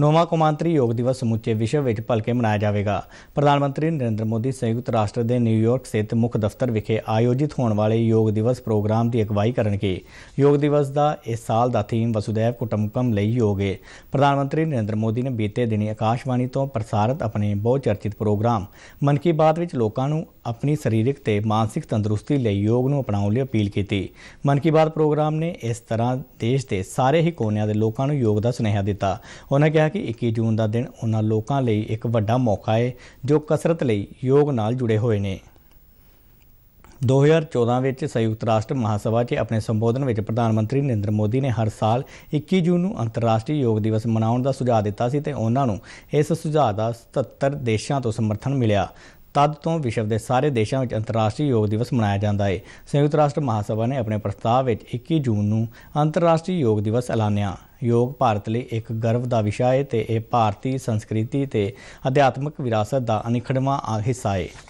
ਨੋਮਾ ਕੌਮਾਂਤਰੀ ਯੋਗ ਦਿਵਸ ਸਮੁੱਚੇ ਵਿਸ਼ਵ ਵਿੱਚ ਭਲਕੇ ਮਨਾਇਆ ਜਾਵੇਗਾ ਪ੍ਰਧਾਨ ਮੰਤਰੀ ਨਰਿੰਦਰ ਮੋਦੀ ਸੰਯੁਕਤ ਰਾਸ਼ਟਰ ਦੇ ਨਿਊਯਾਰਕ ਸਥਿਤ ਮੁੱਖ ਦਫ਼ਤਰ ਵਿਖੇ ਆਯੋਜਿਤ ਹੋਣ ਵਾਲੇ ਯੋਗ ਦਿਵਸ ਪ੍ਰੋਗਰਾਮ ਦੀ ਅਗਵਾਈ ਕਰਨਗੇ ਯੋਗ ਦਿਵਸ ਦਾ ਇਸ ਸਾਲ ਦਾ ਥੀਮ ਵਸੁਦੇਵ ਕੁਟੰਬਕਮ ਲਈ ਯੋਗ ਹੈ ਪ੍ਰਧਾਨ ਮੰਤਰੀ ਨਰਿੰਦਰ ਮੋਦੀ ਨੇ ਬੀਤੇ ਦਿਨੀ ਆਕਾਸ਼ਵਾਣੀ ਤੋਂ ਪ੍ਰਸਾਰਿਤ ਆਪਣੇ ਬਹੁਤ ਚਰਚਿਤ ਪ੍ਰੋਗਰਾਮ ਮਨ ਕੀ ਬਾਤ ਵਿੱਚ ਲੋਕਾਂ ਨੂੰ ਆਪਣੀ ਸਰੀਰਕ ਤੇ ਮਾਨਸਿਕ ਤੰਦਰੁਸਤੀ ਲਈ ਯੋਗ ਨੂੰ ਅਪਣਾਉਣ ਲਈ ਅਪੀਲ ਕੀਤੀ ਮਨ ਕੀ ਬਾਤ ਪ੍ਰੋਗਰਾਮ ਨੇ ਇਸ ਤਰ੍ਹਾਂ ਦੇਸ਼ ਦੇ ਸਾਰੇ ਹੀ ਕੋਨਿਆਂ ਦੇ ਲੋਕਾਂ ਨੂੰ ਯੋਗ ਦਾ ਸੁਨੇਹਾ ਦਿੱਤਾ ਉਹਨਾਂ ਕਿਹਾ ਕਿ 21 ਜੂਨ ਦਾ ਦਿਨ ਉਹਨਾਂ ਲੋਕਾਂ ਲਈ ਇੱਕ ਵੱਡਾ ਮੌਕਾ ਹੈ ਜੋ ਕਸਰਤ ਲਈ ਯੋਗ ਨਾਲ ਜੁੜੇ ਹੋਏ ਨੇ 2014 ਵਿੱਚ ਸੰਯੁਕਤ ਰਾਸ਼ਟਰ ਮਹਾਸਭਾ 'ਚ ਆਪਣੇ ਸੰਬੋਧਨ ਵਿੱਚ ਪ੍ਰਧਾਨ ਮੰਤਰੀ ਨਰਿੰਦਰ ਮੋਦੀ ਨੇ ਹਰ ਸਾਲ 21 ਜੂਨ ਨੂੰ ਅੰਤਰਰਾਸ਼ਟਰੀ ਯੋਗ ਦਿਵਸ ਮਨਾਉਣ ਦਾ ਸੁਝਾਅ ਦਿੱਤਾ ਸੀ ਤੇ ਉਹਨਾਂ ਨੂੰ ਇਸ ਸੁਝਾਅ ਦਾ 77 ਦੇਸ਼ਾਂ ਤੋਂ ਸਮਰਥਨ ਮਿਲਿਆ ਤਦ ਤੋਂ ਵਿਸ਼ਵ ਦੇ ਸਾਰੇ ਦੇਸ਼ਾਂ ਵਿੱਚ ਅੰਤਰਰਾਸ਼ਟਰੀ ਯੋਗ ਦਿਵਸ ਮਨਾਇਆ ਜਾਂਦਾ ਹੈ ਸੰਯੁਕਤ ਰਾਸ਼ਟਰ ਮਹਾਸਭਾ ਨੇ ਆਪਣੇ ਪ੍ਰਸਤਾਵ ਵਿੱਚ 21 ਜੂਨ ਨੂੰ ਅੰਤਰਰਾਸ਼ਟਰੀ ਯੋਗ ਦਿਵਸ ਐਲਾਨਿਆ ਯੋਗ ਭਾਰਤ ਲਈ ਇੱਕ ਗਰਵ ਦਾ ਵਿਸ਼ਾ ਹੈ ਤੇ ਇਹ ਭਾਰਤੀ ਸੰਸਕ੍ਰਿਤੀ ਤੇ ਅਧਿਆਤਮਿਕ ਵਿਰਾਸਤ ਦਾ ਅਨਿਖੜਵਾਂ ਹਿੱਸਾ ਹੈ